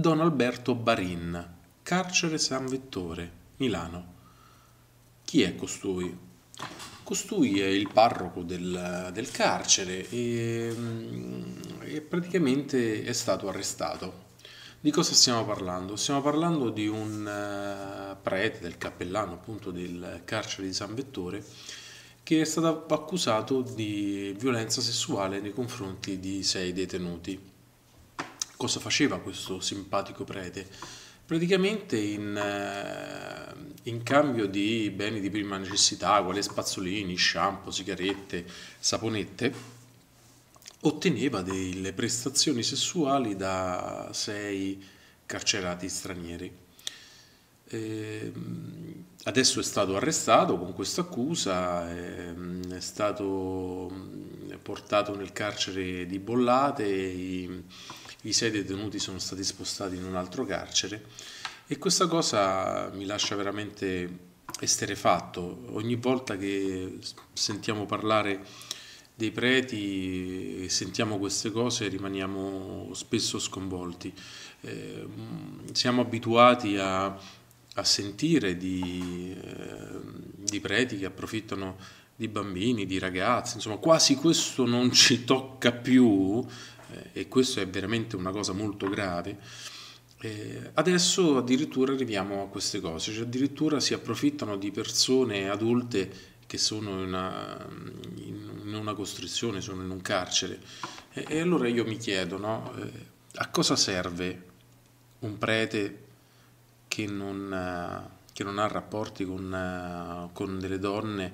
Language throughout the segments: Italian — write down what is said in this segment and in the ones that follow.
Don Alberto Barin, carcere San Vettore, Milano. Chi è costui? Costui è il parroco del, del carcere e, mm, e praticamente è stato arrestato di cosa stiamo parlando? Stiamo parlando di un eh, prete, del cappellano appunto del carcere di San Vettore, che è stato accusato di violenza sessuale nei confronti di sei detenuti cosa faceva questo simpatico prete? Praticamente in, eh, in, cambio di beni di prima necessità, quali spazzolini, shampoo, sigarette, saponette, otteneva delle prestazioni sessuali da sei carcerati stranieri. Eh, adesso è stato arrestato con questa accusa, ehm, è stato mm, portato nel carcere di Bollate. I, i sei detenuti sono stati spostati in un altro carcere e questa cosa mi lascia veramente esterefatto. Ogni volta che sentiamo parlare dei preti e sentiamo queste cose rimaniamo spesso sconvolti. Eh, siamo abituati a, a sentire di, eh, di preti che approfittano di bambini, di ragazzi, insomma quasi questo non ci tocca più eh, e questo è veramente una cosa molto grave, eh, adesso addirittura arriviamo a queste cose, cioè addirittura si approfittano di persone adulte che sono in una, in una costrizione, sono in un carcere. E, e allora io mi chiedo, no, eh, a cosa serve un prete che non, eh, che non ha rapporti con, eh, con delle donne?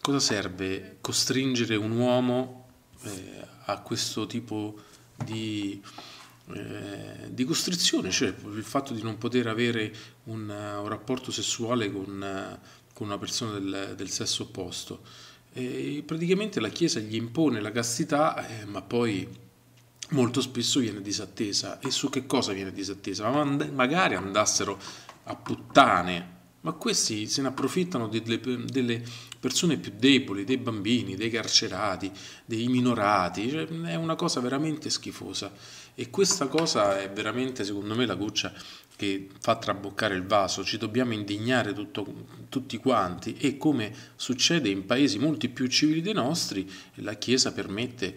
Cosa serve costringere un uomo eh, a questo tipo di, eh, di, costrizione, cioè il fatto di non poter avere un, eh, un rapporto sessuale con, eh, con, una persona del, del sesso opposto. E praticamente la Chiesa gli impone la castità, eh, ma poi molto spesso viene disattesa. E su che cosa viene disattesa? Ma magari andassero a puttane ma questi se ne approfittano delle, delle persone più deboli, dei bambini, dei carcerati, dei minorati, cioè, è una cosa veramente schifosa e questa cosa è veramente secondo me la goccia che fa traboccare il vaso, ci dobbiamo indignare tutto, tutti quanti e come succede in paesi molti più civili dei nostri, la Chiesa permette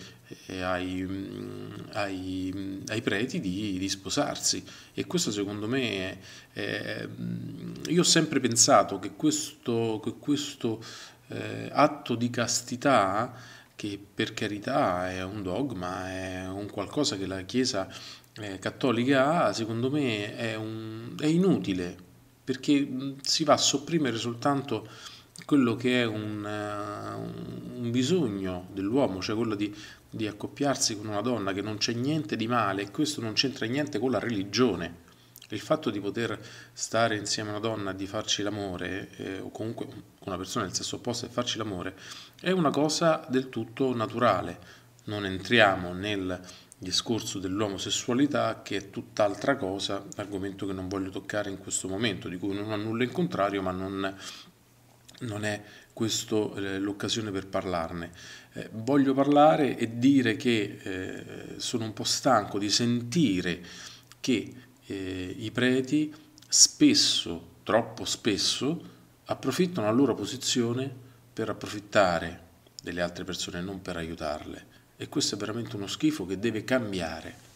eh, ai, mm, ai, mm, ai preti di, di, sposarsi e questo secondo me, è, mm, io ho sempre pensato che questo, che questo eh, atto di castità che per carità è un dogma, è un qualcosa che la Chiesa eh, cattolica ha, secondo me è, un, è inutile, perché si va a sopprimere soltanto quello che è un, eh, un bisogno dell'uomo, cioè quello di, di accoppiarsi con una donna che non c'è niente di male e questo non c'entra niente con la religione. Il fatto di poter stare insieme a una donna, di farci l'amore, eh, o comunque con una persona del sesso opposto e farci l'amore, è una cosa del tutto naturale. Non entriamo nel discorso dell'omosessualità che è tutt'altra cosa, argomento che non voglio toccare in questo momento, di cui non ho nulla in contrario, ma non, non è questa eh, l'occasione per parlarne. Eh, voglio parlare e dire che eh, sono un po' stanco di sentire che eh, i preti spesso, troppo spesso, approfittano la loro posizione per approfittare delle altre persone, non per aiutarle. E questo è veramente uno schifo che deve cambiare.